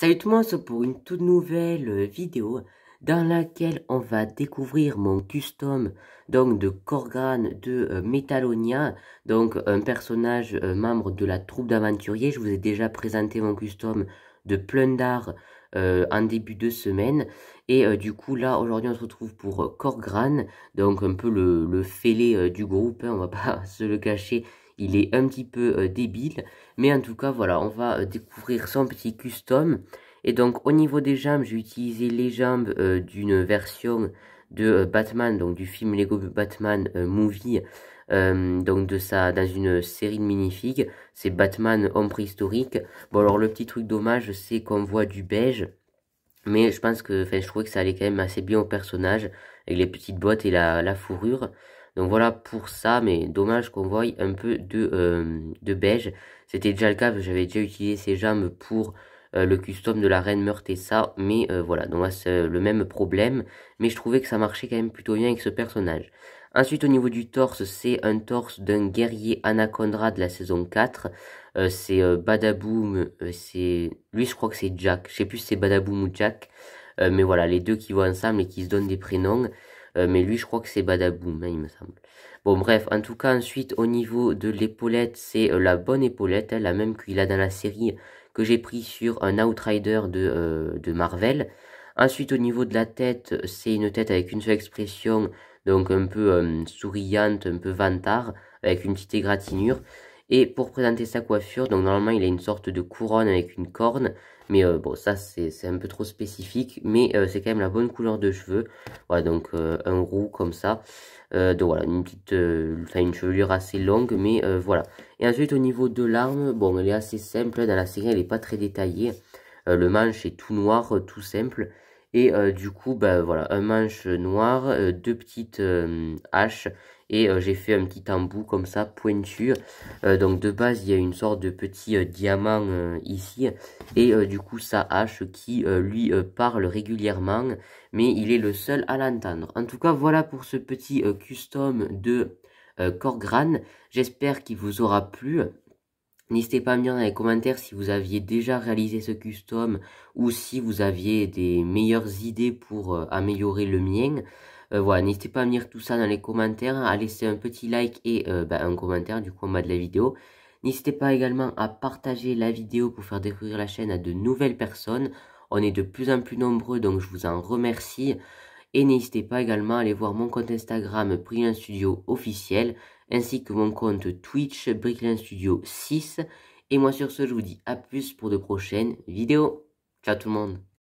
Salut tout le monde, pour une toute nouvelle euh, vidéo dans laquelle on va découvrir mon custom donc de Corgan de euh, Metalonia, donc un personnage euh, membre de la troupe d'aventuriers. Je vous ai déjà présenté mon custom de Plundar d'art en début de semaine. Et du coup, là, aujourd'hui, on se retrouve pour Korgran, donc un peu le, fêlé du groupe, hein, on va pas se le cacher il est un petit peu euh, débile. Mais en tout cas, voilà, on va euh, découvrir son petit custom. Et donc, au niveau des jambes, j'ai utilisé les jambes euh, d'une version de Batman, donc du film Lego Batman Movie, donc de sa, dans une série de minifigs. C'est Batman Homme préhistorique. Bon, alors le petit truc dommage, c'est qu'on voit du beige. Mais je pense que, enfin, je trouvais que ça allait quand même assez bien au personnage, avec les petites bottes et la fourrure. Donc voilà pour ça, mais dommage qu'on voie un peu de, euh, de beige. C'était déjà le cas, j'avais déjà utilisé ces jambes pour euh, le custom de la reine meurthe et ça. Mais euh, voilà, donc c'est le même problème. Mais je trouvais que ça marchait quand même plutôt bien avec ce personnage. Ensuite, au niveau du torse, c'est un torse d'un guerrier Anaconda de la saison 4. c'est Badaboom, c'est... Lui, je crois que c'est Jack. Je sais plus si c'est Badaboom ou Jack. mais voilà, les deux qui vont ensemble et qui se donnent des prénoms. Euh, mais lui, je crois que c'est Badaboum, hein, il me semble. Bon, bref, en tout cas, ensuite, au niveau de l'épaulette, c'est euh, la bonne épaulette, hein, la même qu'il a dans la série que j'ai pris sur un Outrider euh, de, Marvel. Ensuite, au niveau de la tête, c'est une tête avec une seule expression, donc un peu souriante, un peu vantard, avec une petite égratignure. Et pour présenter sa coiffure, donc normalement il a une sorte de couronne avec une corne, mais euh, bon ça c'est un peu trop spécifique, mais euh, c'est quand même la bonne couleur de cheveux. Voilà donc euh, un roux comme ça, donc voilà une petite, enfin une chevelure assez longue, mais voilà. Et ensuite au niveau de l'arme, bon elle est assez simple, dans la série elle n'est pas très détaillée, le manche est tout noir, tout simple. Et euh, du coup, bah voilà, un manche noir, euh, deux petites euh, haches et j'ai fait un petit embout comme ça pointure. donc de base il y a une sorte de petit diamant ici et du coup sa hache qui lui parle régulièrement mais il est le seul à l'entendre en tout cas voilà pour ce petit custom de Corgran j'espère qu'il vous aura plu N'hésitez pas à me dire dans les commentaires si vous aviez déjà réalisé ce custom ou si vous aviez des meilleures idées pour euh, améliorer le mien. Euh, voilà, n'hésitez pas à me dire tout ça dans les commentaires, à laisser un petit like et euh, ben, un commentaire du coup en bas de la vidéo. N'hésitez pas également à partager la vidéo pour faire découvrir la chaîne à de nouvelles personnes. On est de plus en plus nombreux, donc je vous en remercie. Et n'hésitez pas également à aller voir mon compte Instagram Bricklin Studio officiel, ainsi que mon compte Twitch Bricklin Studio 6. Et moi sur ce, je vous dis à plus pour de prochaines vidéos. Ciao tout le monde